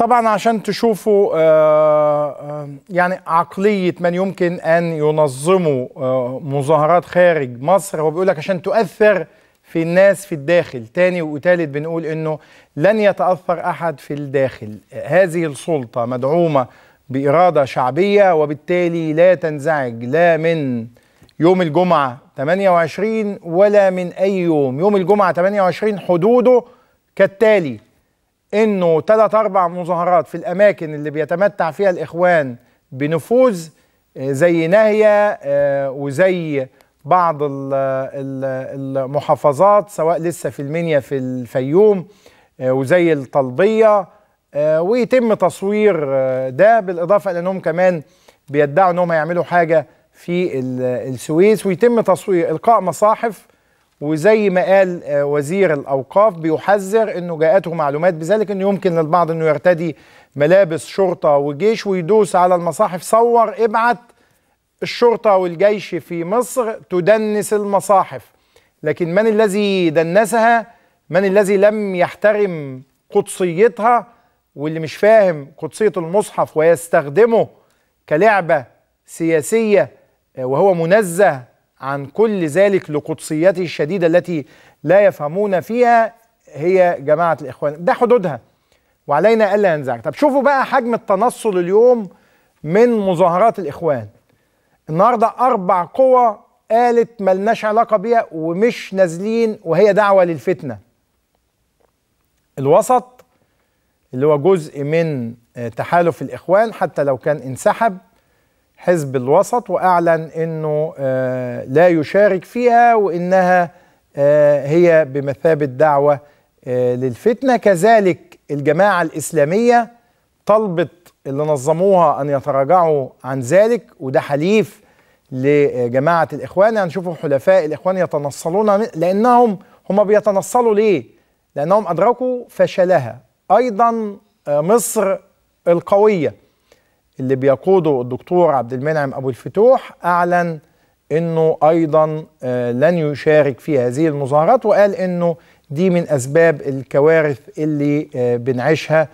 طبعا عشان تشوفوا آه، آه، يعني عقلية من يمكن أن ينظموا آه، مظاهرات خارج مصر هو بيقول لك عشان تؤثر في الناس في الداخل تاني وتالت بنقول أنه لن يتأثر أحد في الداخل هذه السلطة مدعومة بإرادة شعبية وبالتالي لا تنزعج لا من يوم الجمعة 28 ولا من أي يوم يوم الجمعة 28 حدوده كالتالي انه ثلاث اربع مظاهرات في الاماكن اللي بيتمتع فيها الاخوان بنفوذ آه، زي ناهيه آه، وزي بعض المحافظات سواء لسه في المنيا في الفيوم آه، وزي الطلبيه ويتم تصوير ده بالاضافه لانهم كمان بيدعوا انهم هيعملوا حاجه في السويس ويتم تصوير القاء مصاحف وزي ما قال آه، وزير الاوقاف بيحذر انه جاءته معلومات بذلك انه يمكن للبعض انه يرتدي ملابس شرطه وجيش ويدوس على المصاحف صور ابعت الشرطه والجيش في مصر تدنس المصاحف لكن من الذي دنسها من الذي لم يحترم قدسيتها واللي مش فاهم قدسيه المصحف ويستخدمه كلعبه سياسيه آه، وهو منزه عن كل ذلك لقدسيته الشديدة التي لا يفهمون فيها هي جماعة الإخوان ده حدودها وعلينا ألا ينزعج طب شوفوا بقى حجم التنصل اليوم من مظاهرات الإخوان النهاردة أربع قوى قالت ملناش علاقة بيها ومش نازلين وهي دعوة للفتنة الوسط اللي هو جزء من آه، تحالف الإخوان حتى لو كان انسحب حزب الوسط واعلن انه آه، لا يشارك فيها وانها آه، هي بمثابه دعوه آه، للفتنه كذلك الجماعه الاسلاميه طلبت اللي نظموها ان يتراجعوا عن ذلك وده حليف لجماعه الاخوان هنشوفوا يعني حلفاء الاخوان يتنصلون لانهم هم بيتنصلوا ليه؟ لانهم ادركوا فشلها ايضا مصر القويه اللي بيقوده الدكتور عبد المنعم أبو الفتوح أعلن أنه أيضا آه، لن يشارك في هذه المظاهرات وقال أنه دي من أسباب الكوارث اللي آه، بنعيشها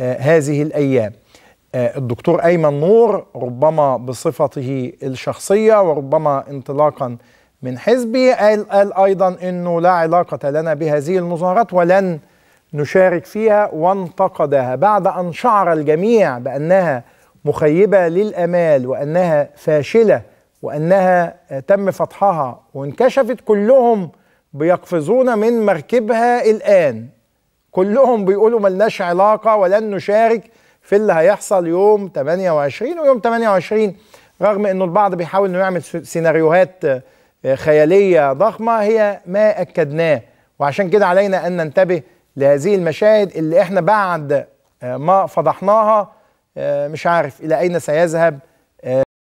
آه، هذه الأيام الدكتور أيمن نور ربما بصفته الشخصية وربما انطلاقا من حزبي قال, قال أيضا أنه لا علاقة لنا بهذه المظاهرات ولن نشارك فيها وانتقدها بعد أن شعر الجميع بأنها مخيبه للامال وانها فاشله وانها آه، تم فتحها وانكشفت كلهم بيقفزون من مركبها الان كلهم بيقولوا ملناش علاقه ولن نشارك في اللي هيحصل يوم 28 ويوم 28 رغم انه البعض بيحاول انه يعمل سيناريوهات آه، خياليه ضخمه هي ما اكدناه وعشان كده علينا ان ننتبه لهذه المشاهد اللي احنا بعد آه، ما فضحناها آه، مش عارف الى اين سيذهب